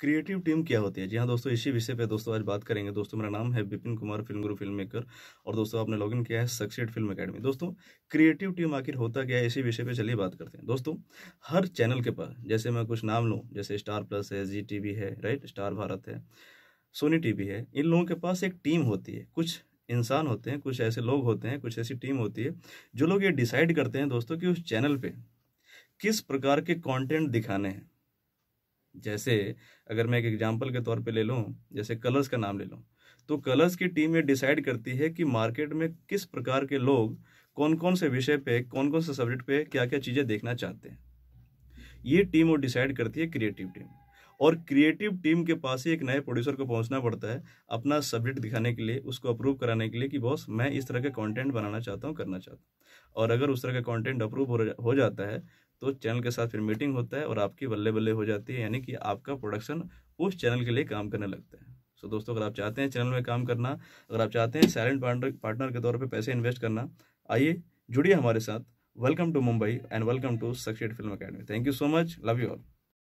creative team क्या होती है जी हाँ दोस्तों इसी विषय पे दोस्तों आज बात करेंगे दोस्तों मेरा नाम है Vipin Kumar film guru film maker और दोस्तों आपने लॉगिन किया है सक्सेड फिल्म एकेडमी दोस्तों क्रिएटिव टीम आखिर होता क्या है इसी विषय पे चलिए बात करते हैं दोस्तों हर चैनल के पास जैसे मैं कुछ नाम लूँ जैसे स्टार प्लस है जी टी है राइट स्टार भारत है सोनी टी है इन लोगों के पास एक टीम होती है कुछ इंसान होते हैं कुछ ऐसे लोग होते हैं कुछ ऐसी टीम होती है जो लोग ये डिसाइड करते हैं दोस्तों कि उस चैनल पर किस प्रकार के कॉन्टेंट दिखाने हैं जैसे अगर मैं एक एग्जाम्पल के तौर पे ले लूँ जैसे कलर्स का नाम ले लूँ तो कलर्स की टीम ये डिसाइड करती है कि मार्केट में किस प्रकार के लोग कौन कौन से विषय पे कौन कौन से सब्जेक्ट पे क्या क्या चीज़ें देखना चाहते हैं ये टीम वो डिसाइड करती है क्रिएटिव टीम और क्रिएटिव टीम के पास ही एक नए प्रोड्यूसर को पहुंचना पड़ता है अपना सब्जेक्ट दिखाने के लिए उसको अप्रूव कराने के लिए कि बॉस मैं इस तरह का कंटेंट बनाना चाहता हूं करना चाहता हूं और अगर उस तरह का कंटेंट अप्रूव हो जाता है तो चैनल के साथ फिर मीटिंग होता है और आपकी बल्ले बल्ले हो जाती है यानी कि आपका प्रोडक्शन उस चैनल के लिए काम करने लगता है सो so, दोस्तों अगर आप चाहते हैं चैनल में काम करना अगर आप चाहते हैं साइलेंट पार्टनर पार्टनर के तौर पर पैसे इन्वेस्ट करना आइए जुड़िए हमारे साथ welcome to Mumbai and welcome to सक्सेट film academy thank you so much love you all